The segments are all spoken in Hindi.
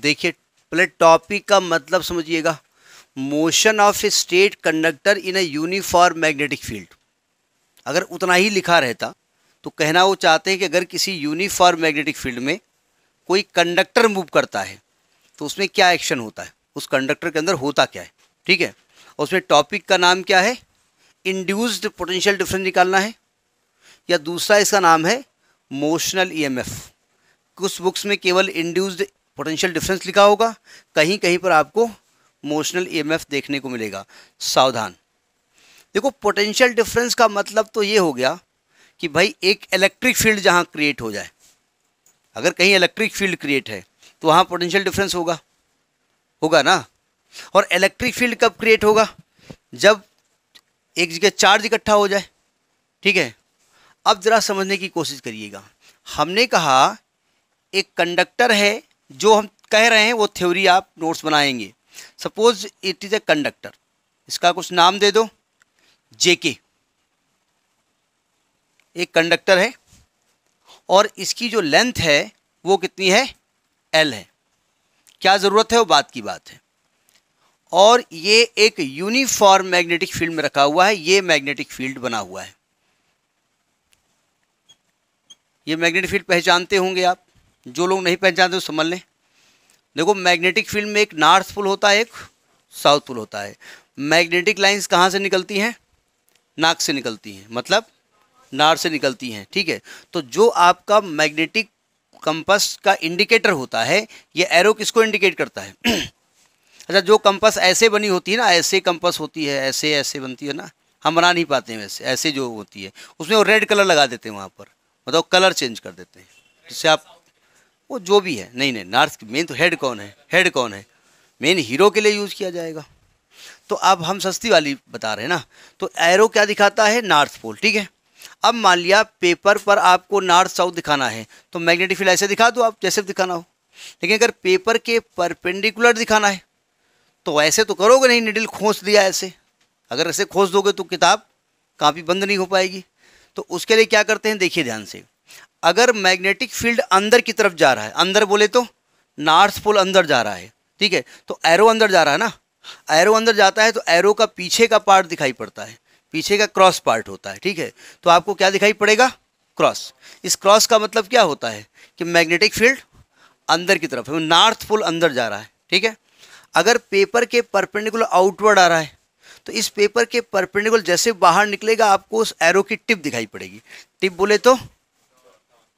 देखिए पहले टॉपिक का मतलब समझिएगा motion of a state conductor in a uniform magnetic field अगर उतना ही लिखा रहता तो कहना वो चाहते हैं कि अगर किसी यूनिफॉर्म मैग्नेटिक फील्ड में कोई कंडक्टर मूव करता है तो उसमें क्या एक्शन होता है उस कंडक्टर के अंदर होता क्या है ठीक है और उसमें टॉपिक का नाम क्या है इंड्यूस्ड पोटेंशियल डिफरेंस निकालना है या दूसरा इसका नाम है मोशनल ई e कुछ बुक्स में केवल इंड्यूस्ड पोटेंशियल डिफरेंस लिखा होगा कहीं कहीं पर आपको मोशनल ई e देखने को मिलेगा सावधान देखो पोटेंशियल डिफरेंस का मतलब तो ये हो गया कि भाई एक इलेक्ट्रिक फील्ड जहाँ क्रिएट हो जाए अगर कहीं इलेक्ट्रिक फील्ड क्रिएट है तो वहाँ पोटेंशियल डिफरेंस होगा होगा ना और इलेक्ट्रिक फील्ड कब क्रिएट होगा जब एक जगह चार्ज इकट्ठा हो जाए ठीक है अब ज़रा समझने की कोशिश करिएगा हमने कहा एक कंडक्टर है जो हम कह रहे हैं वो थ्योरी आप नोट्स बनाएंगे suppose it is a conductor इसका कुछ नाम दे दो जेके एक कंडक्टर है और इसकी जो लेंथ है वो कितनी है एल है क्या ज़रूरत है वो बात की बात है और ये एक यूनिफॉर्म मैग्नेटिक फील्ड में रखा हुआ है ये मैग्नेटिक फील्ड बना हुआ है ये मैग्नेटिक फील्ड पहचानते होंगे आप जो लोग नहीं पहचानते समझ लें देखो मैग्नेटिक फील्ड में एक नॉर्थ पुल होता है एक साउथ पुल होता है मैग्नेटिक लाइंस कहाँ से निकलती हैं नाक से निकलती हैं मतलब नार से निकलती हैं ठीक है तो जो आपका मैग्नेटिक कंपस का इंडिकेटर होता है ये एरो किसको इंडिकेट करता है अच्छा जो कंपस ऐसे बनी होती है ना ऐसे कंपस होती है ऐसे ऐसे बनती है ना हम बना नहीं पाते हैं वैसे ऐसे जो होती है उसमें वो रेड कलर लगा देते हैं वहाँ पर मतलब कलर चेंज कर देते हैं जिससे आप वो जो भी है नहीं नहीं नार्स मेन तो हेड कौन है हेड कौन है मेन हीरो के लिए यूज़ किया जाएगा तो अब हम सस्ती वाली बता रहे हैं ना तो एरो क्या दिखाता है नॉर्थ पोल ठीक है अब मान लिया पेपर पर आपको नॉर्थ साउथ दिखाना है तो मैग्नेटिक फील्ड ऐसे दिखा दो आप जैसे दिखाना हो लेकिन अगर पेपर के परपेंडिकुलर दिखाना है तो ऐसे तो करोगे नहीं निडिल खोस दिया ऐसे अगर ऐसे खोस दोगे तो किताब कापी बंद नहीं हो पाएगी तो उसके लिए क्या करते हैं देखिए ध्यान से अगर मैग्नेटिक फील्ड अंदर की तरफ जा रहा है अंदर बोले तो नॉर्थ पोल अंदर जा रहा है ठीक है तो एरो अंदर जा रहा है ना एरो अंदर जाता है तो एरो का पीछे का पार्ट दिखाई पड़ता है पीछे का क्रॉस पार्ट होता है ठीक है तो आपको क्या दिखाई पड़ेगा क्रॉस इस क्रॉस का मतलब क्या होता है कि मैग्नेटिक फील्ड अंदर की तरफ है नॉर्थ पोल अंदर जा रहा है ठीक है अगर पेपर के परपेंडिकुलर आउटवर्ड आ रहा है तो इस पेपर के परपेंडिकुलर जैसे बाहर निकलेगा आपको उस एरो की टिप दिखाई पड़ेगी टिप बोले तो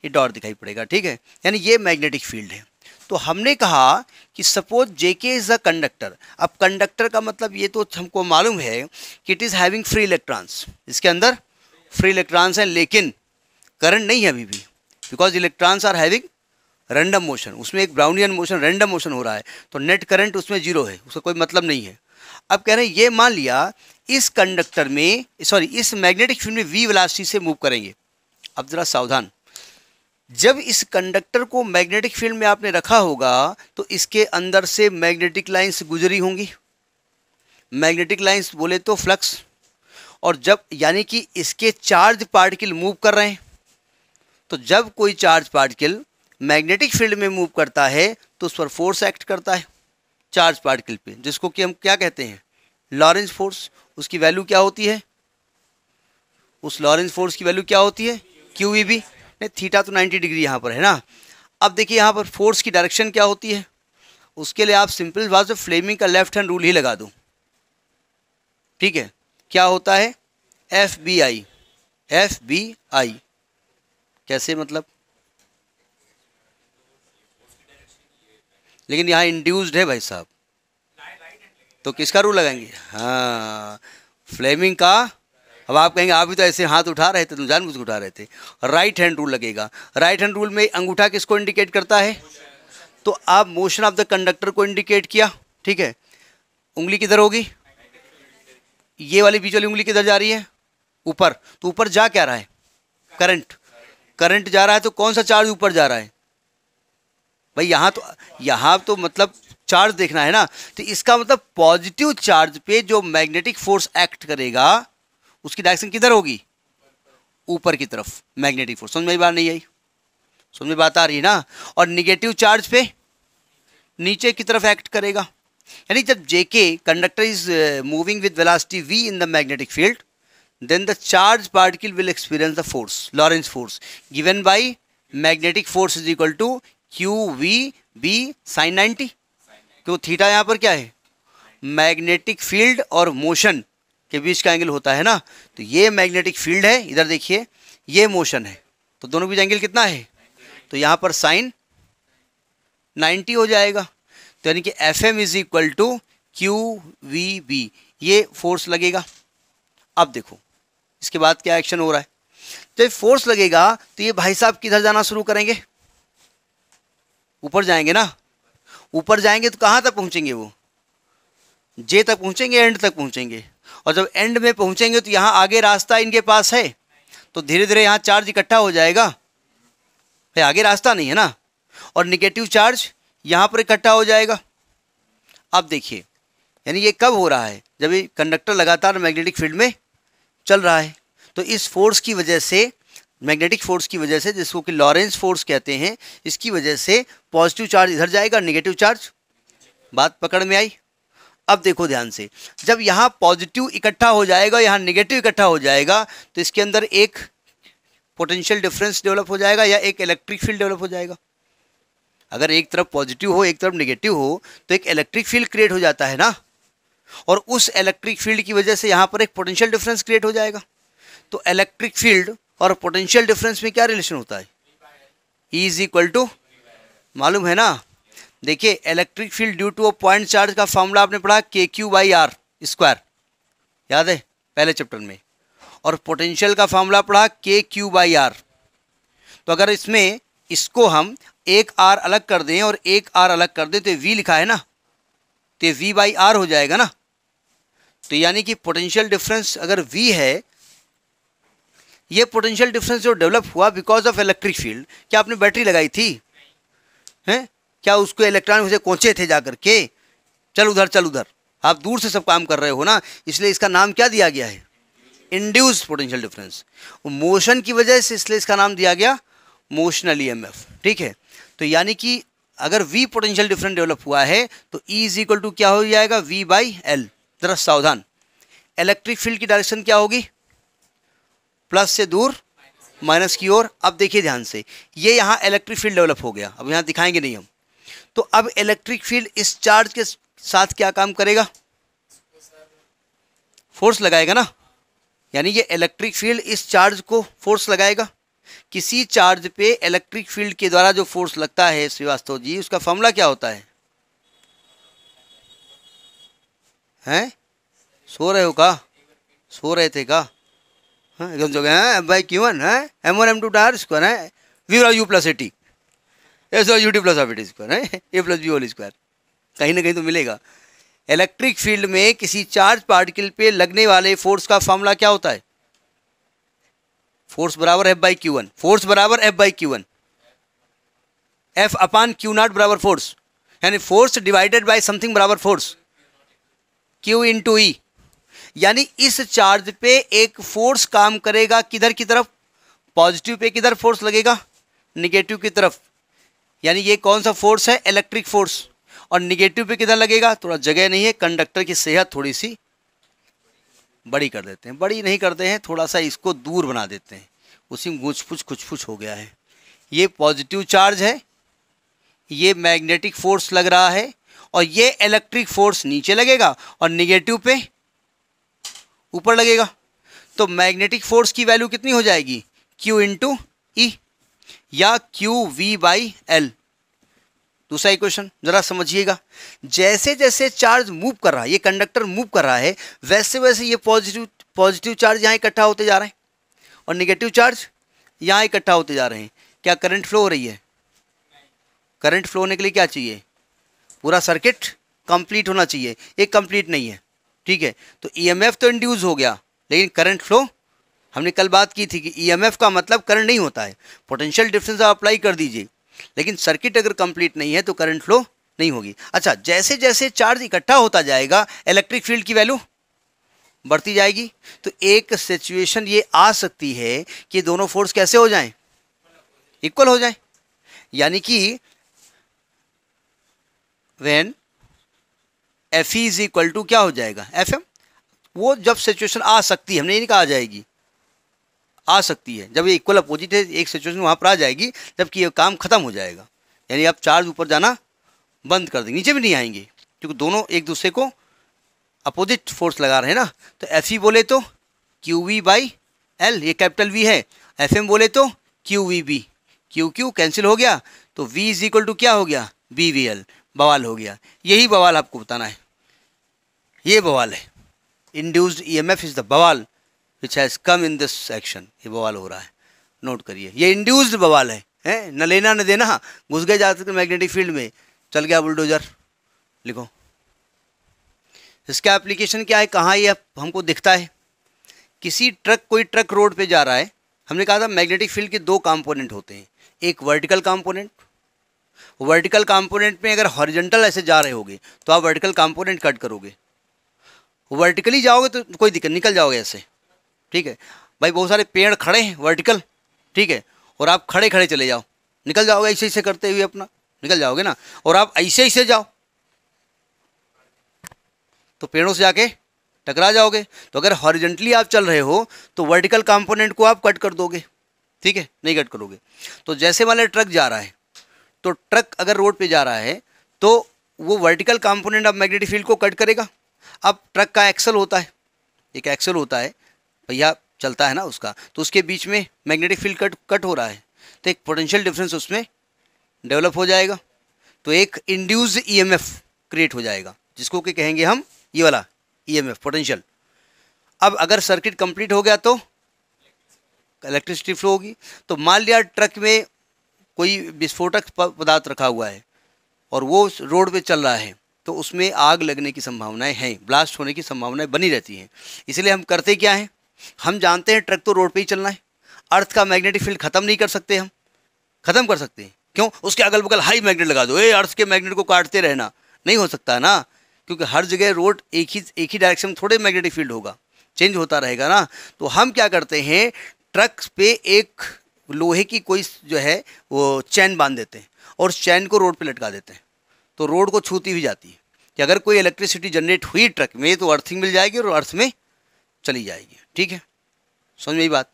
ये डॉट दिखाई पड़ेगा ठीक है यानी ये मैग्नेटिक फील्ड है तो हमने कहा कि suppose JK is a conductor अब कंडक्टर का मतलब ये तो हमको मालूम है कि it is having free electrons इसके अंदर फ्री इलेक्ट्रॉन्स हैं लेकिन करंट नहीं है अभी भी because electrons are having random motion उसमें एक ब्राउनियन मोशन रैंडम मोशन हो रहा है तो नेट करंट उसमें जीरो है उसका कोई मतलब नहीं है अब कह रहे हैं ये मान लिया इस कंडक्टर में सॉरी इस मैग्नेटिक फील्ड में वी वेलोसिटी से मूव करेंगे अब ज़रा सावधान जब इस कंडक्टर को मैग्नेटिक फील्ड में आपने रखा होगा तो इसके अंदर से मैग्नेटिक लाइंस गुजरी होंगी मैग्नेटिक लाइंस बोले तो फ्लक्स और जब यानी कि इसके चार्ज पार्टिकल मूव कर रहे हैं तो जब कोई चार्ज पार्टिकल मैग्नेटिक फील्ड में मूव करता है तो उस पर फोर्स एक्ट करता है चार्ज पार्टिकल पे जिसको कि हम क्या कहते हैं लॉरेंस फोर्स उसकी वैल्यू क्या होती है उस लॉरेंस फोर्स की वैल्यू क्या होती है क्यू ई बी थीटा तो 90 डिग्री यहाँ पर है ना अब देखिए यहाँ पर फोर्स की डायरेक्शन क्या होती है उसके लिए आप सिंपल बात से फ्लेमिंग का लेफ्ट हैंड रूल ही लगा दो ठीक है क्या होता है F B I F B I कैसे मतलब लेकिन यहाँ इंड्यूस्ड है भाई साहब तो किसका रूल लगाएंगे हाँ फ्लेमिंग का अब आप कहेंगे आप भी तो ऐसे हाथ उठा रहे थे तुम जानबूझ उठा रहे थे right hand rule right hand hand रूल में अंगूठा किसको इंडिकेट करता है तो आप मोशन ऑफ द कंडक्टर को इंडिकेट किया ठीक है उंगली किधर होगी ये वाली बीच वाली उंगली किधर जा रही है ऊपर तो ऊपर जा क्या रहा है करंट करंट जा रहा है तो कौन सा चार्ज ऊपर जा रहा है भाई यहाँ तो यहाँ तो मतलब चार्ज देखना है ना तो इसका मतलब पॉजिटिव चार्ज पे जो मैग्नेटिक फोर्स एक्ट करेगा उसकी डायरेक्शन किधर होगी ऊपर की तरफ मैग्नेटिक फोर्स समझ में बात नहीं आई समझ में बात आ रही है ना और निगेटिव चार्ज पे नीचे की तरफ एक्ट करेगा यानी जब JK conductor is moving with velocity V in the magnetic field then the charge particle will experience the force Lorentz force given by magnetic force is equal to Q V B sine ninety क्यों थीटा यहाँ पर क्या है मैग्नेटिक फील्ड और मोशन के बीच का एंगल होता है ना तो ये मैग्नेटिक फील्ड है इधर देखिए ये मोशन है तो दोनों के बीच एंगल कितना है तो यहाँ पर साइन 90 हो जाएगा तो यानी कि F M is equal to Q V B ये फोर्स लगेगा अब देखो इसके बाद क्या एक्शन हो रहा है जब तो फोर्स लगेगा तो ये भाई साहब किधर जाना शुरू करेंगे ऊपर जाएंगे ना ऊपर जाएंगे तो कहाँ तक पहुँचेंगे वो जे तक पहुँचेंगे एंड तक पहुँचेंगे और जब एंड में पहुंचेंगे तो यहाँ आगे रास्ता इनके पास है तो धीरे धीरे यहाँ चार्ज इकट्ठा हो जाएगा भाई आगे रास्ता नहीं है ना और निगेटिव चार्ज यहाँ पर इकट्ठा हो जाएगा अब देखिए यानी ये कब हो रहा है जब ये कंडक्टर लगातार मैग्नेटिक फील्ड में चल रहा है तो इस फोर्स की वजह से मैग्नेटिक फोर्स की वजह से जिसको कि लॉरेंस फोर्स कहते हैं इसकी वजह से पॉजिटिव चार्ज इधर जाएगा नेगेटिव चार्ज बात पकड़ में आई अब देखो ध्यान से जब यहाँ पॉजिटिव इकट्ठा हो जाएगा यहाँ निगेटिव इकट्ठा हो जाएगा तो इसके अंदर एक पोटेंशियल डिफरेंस डेवलप हो जाएगा या एक इलेक्ट्रिक फील्ड डेवलप हो जाएगा अगर एक तरफ पॉजिटिव हो एक तरफ नेगेटिव हो तो एक इलेक्ट्रिक फील्ड क्रिएट हो जाता है ना और उस इलेक्ट्रिक फील्ड की वजह से यहाँ पर एक पोटेंशियल डिफरेंस क्रिएट हो जाएगा तो इलेक्ट्रिक फील्ड और पोटेंशियल डिफरेंस में क्या रिलेशन होता है ई इज इक्वल टू मालूम है ना देखिए electric field due to a point charge का फॉर्मूला आपने पढ़ा के क्यू बाई आर स्क्वायर याद है पहले चैप्टर में और पोटेंशियल का फॉर्मूला पढ़ा के क्यू बाई आर तो अगर इसमें इसको हम एक आर अलग कर दें और एक आर अलग कर दें तो वी लिखा है ना तो वी बाई आर हो जाएगा ना तो यानी कि पोटेंशियल डिफरेंस अगर वी है ये पोटेंशियल डिफरेंस जो डेवलप हुआ बिकॉज ऑफ इलेक्ट्रिक फील्ड क्या आपने बैटरी लगाई थी हैं क्या उसको इलेक्ट्रॉनिक से कोचे थे जा के चल उधर चल उधर आप दूर से सब काम कर रहे हो ना इसलिए इसका नाम क्या दिया गया है इंड्यूस पोटेंशियल डिफरेंस मोशन की वजह से इसलिए इसका नाम दिया गया मोशनल ई e ठीक है तो यानी कि अगर V पोटेंशियल डिफरेंस डेवलप हुआ है तो E इज इक्वल टू क्या हो जाएगा V बाई एल जरा सावधान इलेक्ट्रिक फील्ड की डायरेक्शन क्या होगी प्लस से दूर माइनस की ओर अब देखिए ध्यान से ये यहाँ इलेक्ट्रिक फील्ड डेवलप हो गया अब यहाँ दिखाएंगे नहीं हम तो अब इलेक्ट्रिक फील्ड इस चार्ज के साथ क्या काम करेगा फोर्स लगाएगा ना यानी ये इलेक्ट्रिक फील्ड इस चार्ज को फोर्स लगाएगा किसी चार्ज पे इलेक्ट्रिक फील्ड के द्वारा जो फोर्स लगता है श्रीवास्तव जी उसका फॉर्मूला क्या होता है हैं सो रहे हो का सो रहे थे का हाँ, एकदम जो हाँ, है बाई क्यू वन है M one M two tyre square है V U plus A T so U T plus of it square है A plus B whole square कहीं ना कहीं तो मिलेगा इलेक्ट्रिक फील्ड में किसी चार्ज पार्टिकल पे लगने वाले फोर्स का फॉर्मूला क्या होता है फोर्स बराबर F by Q one force बराबर F by Q one F upon Q naught बराबर फोर्स यानी फोर्स डिवाइडेड बाय समथिंग बराबर force Q into E यानी इस चार्ज पे एक फोर्स काम करेगा किधर की तरफ पॉजिटिव पे किधर फोर्स लगेगा निगेटिव की तरफ यानी ये कौन सा फोर्स है इलेक्ट्रिक फोर्स और निगेटिव पे किधर लगेगा थोड़ा जगह नहीं है कंडक्टर की सेहत थोड़ी सी बड़ी कर देते हैं बड़ी नहीं करते हैं थोड़ा सा इसको दूर बना देते हैं उसी में गुछ पुछ कुछ फुछ हो गया है ये पॉजिटिव चार्ज है ये मैग्नेटिक फोर्स लग रहा है और ये इलेक्ट्रिक फोर्स नीचे लगेगा और निगेटिव पे ऊपर लगेगा तो मैग्नेटिक फोर्स की वैल्यू कितनी हो जाएगी क्यू इंटू ई या क्यू वी बाई एल दूसरा इक्वेशन जरा समझिएगा जैसे जैसे चार्ज मूव कर रहा है ये कंडक्टर मूव कर रहा है वैसे वैसे ये पॉजिटिव पॉजिटिव चार्ज यहाँ इकट्ठा होते जा रहे हैं और निगेटिव चार्ज यहाँ इकट्ठा होते जा रहे हैं क्या करंट फ्लो हो रही है करंट फ्लो होने के लिए क्या चाहिए पूरा सर्किट कंप्लीट होना चाहिए ये कंप्लीट नहीं है ठीक है तो ईएमएफ e तो इंड्यूज हो गया लेकिन करंट फ्लो हमने कल बात की थी कि ईएमएफ e का मतलब करंट नहीं होता है पोटेंशियल डिफरेंस आप अप्लाई कर दीजिए लेकिन सर्किट अगर कंप्लीट नहीं है तो करंट फ्लो नहीं होगी अच्छा जैसे जैसे चार्ज इकट्ठा होता जाएगा इलेक्ट्रिक फील्ड की वैल्यू बढ़ती जाएगी तो एक सिचुएशन ये आ सकती है कि दोनों फोर्स कैसे हो जाएं इक्वल हो जाएं यानी कि when F is equal to क्या हो जाएगा एफ एम वो जब सिचुएशन आ सकती है हमने ये नहीं कहा जाएगी आ सकती है जब ये इक्वल अपोजिट है एक सिचुएशन वहाँ पर आ जाएगी जबकि ये काम खत्म हो जाएगा यानी आप चार्ज ऊपर जाना बंद कर देंगे नीचे भी नहीं आएंगे क्योंकि दोनों एक दूसरे को अपोजिट फोर्स लगा रहे हैं ना तो एफ ई e बोले तो क्यू वी बाई एल ये कैपिटल वी है एफ एम बोले तो Q V B Q Q cancel हो गया तो वी इज इक्वल टू क्या हो गया बी वी एल बवाल हो गया यही बवाल आपको बताना है ये बवाल है induced E M F is the बवाल which has come in this action ये बवाल हो रहा है नोट करिए ये इंड्यूस्ड बवाल है हैं न लेना न देना घुस गए जाते मैग्नेटिक फील्ड में चल गया बुलडोजर लिखो इसका एप्लीकेशन क्या है कहाँ ये हमको दिखता है किसी ट्रक कोई ट्रक रोड पे जा रहा है हमने कहा था मैग्नेटिक फील्ड के दो कंपोनेंट होते हैं एक वर्टिकल कंपोनेंट वर्टिकल कंपोनेंट में अगर हॉरिजेंटल ऐसे जा रहे होगे तो आप वर्टिकल कंपोनेंट कट करोगे वर्टिकली जाओगे तो कोई दिक्कत निकल जाओगे ऐसे ठीक है भाई बहुत सारे पेड़ खड़े हैं वर्टिकल ठीक है और आप खड़े खड़े चले जाओ निकल जाओगे ऐसे ऐसे करते हुए अपना निकल जाओगे ना और आप ऐसे ऐसे जाओ तो पेड़ों से जाके टकरा जाओगे तो अगर हॉरिजेंटली आप चल रहे हो तो वर्टिकल कंपोनेंट को आप कट कर दोगे ठीक है नहीं कट करोगे तो जैसे वाले ट्रक जा रहा है तो ट्रक अगर रोड पे जा रहा है तो वो वर्टिकल कंपोनेंट आप मैग्नेटिक फील्ड को कट करेगा अब ट्रक का एक्सल होता है एक एक्सल होता है पहिया चलता है ना उसका तो उसके बीच में मैग्नेटिक फील्ड कट कट हो रहा है तो एक पोटेंशियल डिफरेंस उसमें डेवलप हो जाएगा तो एक इंड्यूज ईएमएफ क्रिएट हो जाएगा जिसको कि कहेंगे हम ये वाला ईएमएफ e पोटेंशियल अब अगर सर्किट कंप्लीट हो गया तो इलेक्ट्रिसिटी फ्लो होगी तो मान लिया ट्रक में कोई विस्फोटक पदार्थ रखा हुआ है और वो रोड पे चल रहा है तो उसमें आग लगने की संभावनाएं हैं ब्लास्ट होने की संभावनाएं बनी रहती हैं इसलिए हम करते क्या हैं हम जानते हैं ट्रक तो रोड पे ही चलना है अर्थ का मैग्नेटिक फील्ड ख़त्म नहीं कर सकते हम ख़त्म कर सकते हैं क्यों उसके अगल बगल हाई मैग्नेट लगा दो ए अर्थ के मैग्नेट को काटते रहना नहीं हो सकता ना क्योंकि हर जगह रोड एक ही एक ही डायरेक्शन में थोड़े मैग्नेटिक फील्ड होगा चेंज होता रहेगा ना तो हम क्या करते हैं ट्रक पे एक लोहे की कोई जो है वो चैन बांध देते हैं और चैन को रोड पे लटका देते हैं तो रोड को छूती हुई जाती है कि अगर कोई इलेक्ट्रिसिटी जनरेट हुई ट्रक में तो अर्थिंग मिल जाएगी और अर्थ में चली जाएगी ठीक है समझ में बात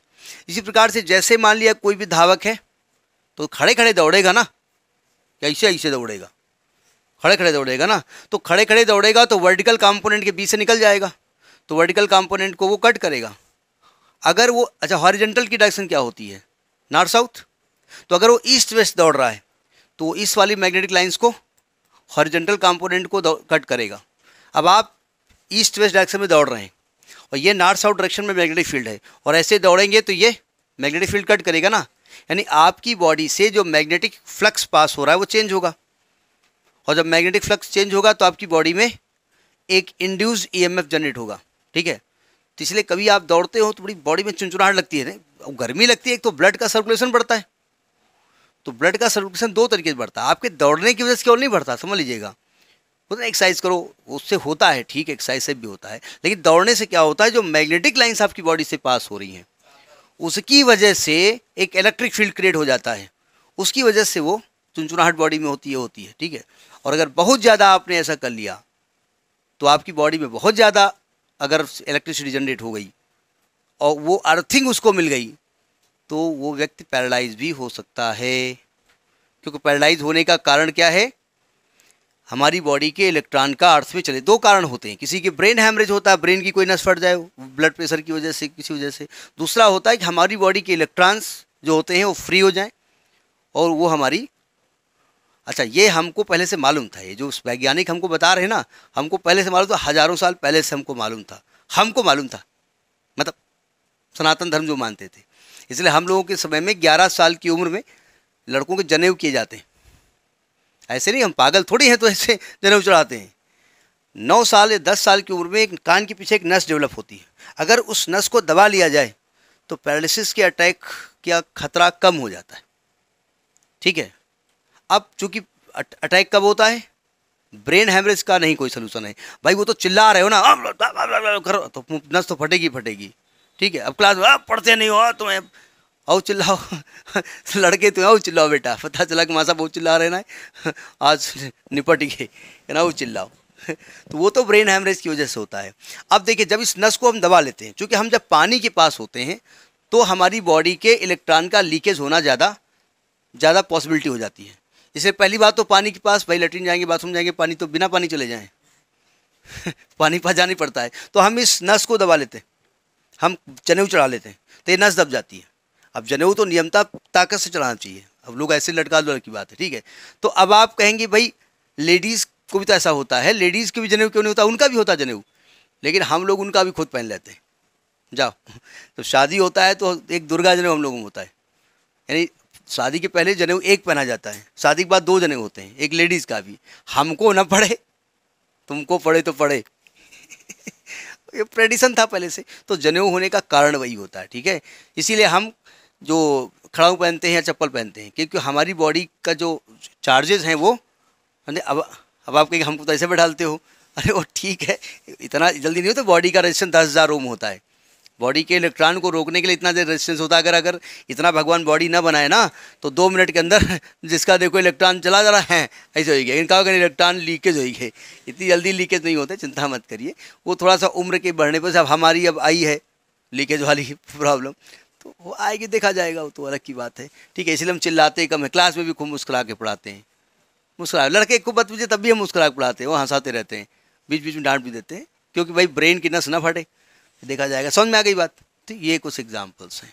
इसी प्रकार से जैसे मान लिया कोई भी धावक है तो खड़े खड़े दौड़ेगा ना ऐसे ऐसे दौड़ेगा खड़े खड़े दौड़ेगा ना तो खड़े खड़े दौड़ेगा तो वर्टिकल कंपोनेंट के बीच से निकल जाएगा तो वर्टिकल कंपोनेंट को वो कट करेगा अगर वो अच्छा हॉरिजेंटल की डायरेक्शन क्या होती है नॉर्थ साउथ तो अगर वो ईस्ट वेस्ट दौड़ रहा है तो वो ईस्ट वाली मैग्नेटिक लाइन्स को हॉरिजेंटल कॉम्पोनेंट को कट करेगा अब आप ईस्ट वेस्ट डायरेक्शन में दौड़ रहे हैं और ये नॉर्थ साउथ डायरेक्शन में मैग्नेटिक फील्ड है और ऐसे दौड़ेंगे तो ये मैग्नेटिक फील्ड कट करेगा ना यानी आपकी बॉडी से जो मैग्नेटिक फ्लक्स पास हो रहा है वो चेंज होगा और जब मैग्नेटिक फ्लक्स चेंज होगा तो आपकी बॉडी में एक इंड्यूस एफ जनरेट होगा ठीक है तो इसलिए कभी आप दौड़ते हो तो बड़ी बॉडी में चुनचुनाहट लगती है ना गर्मी लगती है एक तो ब्लड का सर्कुलेशन बढ़ता है तो ब्लड का सर्कुलेशन दो तरीके से बढ़ता है आपके दौड़ने की वजह से क्यों नहीं बढ़ता समझ लीजिएगा बोलते एक्सरसाइज करो उससे होता है ठीक एक्सरसाइज से भी होता है लेकिन दौड़ने से क्या होता है जो मैग्नेटिक लाइन्स आपकी बॉडी से पास हो रही हैं उसकी वजह से एक इलेक्ट्रिक फील्ड क्रिएट हो जाता है उसकी वजह से वो चुनचुनाहट बॉडी में होती है होती है ठीक है और अगर बहुत ज़्यादा आपने ऐसा कर लिया तो आपकी बॉडी में बहुत ज़्यादा अगर इलेक्ट्रिसिटी जनरेट हो गई और वो अर्थिंग उसको मिल गई तो वो व्यक्ति पैरालाइज भी हो सकता है क्योंकि पैरालाइज होने का कारण क्या है हमारी बॉडी के इलेक्ट्रॉन का अर्थ में चले दो कारण होते हैं किसी के ब्रेन हैमरेज होता है ब्रेन की कोई नस फट जाए ब्लड प्रेशर की वजह से किसी वजह से दूसरा होता है कि हमारी बॉडी के इलेक्ट्रॉन्स जो होते हैं वो फ्री हो जाएं और वो हमारी अच्छा ये हमको पहले से मालूम था ये जो वैज्ञानिक हमको बता रहे हैं ना हमको पहले से मालूम था हज़ारों साल पहले से हमको मालूम था हमको मालूम था मतलब सनातन धर्म जो मानते थे इसलिए हम लोगों के समय में ग्यारह साल की उम्र में लड़कों के जनेऊ किए जाते हैं ऐसे नहीं हम पागल थोड़ी हैं तो ऐसे जनेऊ चढ़ाते हैं नौ साल या दस साल की उम्र में एक कान के पीछे एक नस डेवलप होती है अगर उस नस को दबा लिया जाए तो पैरालिसिस के अटैक का खतरा कम हो जाता है ठीक है अब चूंकि अटैक कब होता है ब्रेन हैमरेज का नहीं कोई सलूशन है भाई वो तो चिल्ला रहे हो ना करो तो नस तो फटेगी फटेगी ठीक है अब क्लास में पढ़ते नहीं हो तुम्हें आओ चिल्लाओ लड़के तो आओ चिल्लाओ बेटा पता चला कि मासा बहुत चिल्ला रहे ना आज निपट गए ना वो चिल्लाओ तो वो तो ब्रेन हैमरेज की वजह से होता है अब देखिए जब इस नस को हम दबा लेते हैं क्योंकि हम जब पानी के पास होते हैं तो हमारी बॉडी के इलेक्ट्रॉन का लीकेज होना ज़्यादा ज़्यादा पॉसिबिलिटी हो जाती है इससे पहली बात तो पानी के पास भाई लेटरिन जाएंगे बाथरूम जाएंगे पानी तो बिना पानी चले जाएँ पानी पास जाना पड़ता है तो हम इस नस को दबा लेते हैं हम चने चढ़ा लेते हैं तो ये नस दब जाती है अब जनेऊ तो नियमता ताकत से चलाना चाहिए अब लोग ऐसे लटका दो की बात है ठीक है तो अब आप कहेंगे भाई लेडीज़ को भी तो ऐसा होता है लेडीज़ के भी जनेऊ क्यों नहीं होता उनका भी होता जनेऊ लेकिन हम लोग उनका भी खुद पहन लेते हैं जाओ तो शादी होता है तो एक दुर्गा जनेऊ हम लोगों में होता है यानी शादी के पहले जनेऊ एक पहना जाता है शादी के बाद दो जनेऊ होते हैं एक लेडीज़ का भी हमको ना पढ़े तुमको पढ़े तो पढ़े ये ट्रेडिशन था पहले से तो जनेऊ होने का कारण वही होता है ठीक है इसीलिए हम जो खड़ाऊ पहनते हैं या चप्पल पहनते हैं क्योंकि हमारी बॉडी का जो चार्जेस हैं वो अब अब आप कहीं हमको तो ऐसे बैठा डालते हो अरे वो ठीक है इतना जल्दी नहीं होता बॉडी का रजिस्टेंस दस हज़ार ओम होता है बॉडी के इलेक्ट्रॉन को रोकने के लिए इतना देर रेजिस्टेंस होता है अगर अगर इतना भगवान बॉडी ना बनाए ना तो दो मिनट के अंदर जिसका देखो इलेक्ट्रॉन चला जा रहा है ऐसे होएगा इनका अगर इलेक्ट्रॉन लीकेज होएगी इतनी जल्दी लीकेज नहीं होते चिंता मत करिए वो थोड़ा सा उम्र के बढ़ने पर अब हमारी अब आई है लीकेज वाली प्रॉब्लम तो वो आएगी देखा जाएगा वो तो अलग की बात है ठीक है इसलिए हम चिल्लाते कम है क्लास में भी खूब मुस्कुरा के पढ़ाते हैं मुस्कुरा लड़के को बत मुझे तब भी हम मुस्कुरा के पढ़ाते हैं वो हंसाते रहते हैं बीच बीच में डांट भी देते हैं क्योंकि भाई ब्रेन की नस ना फटे देखा जाएगा समझ में आ गई बात तो ये कुछ एग्जाम्पल्स हैं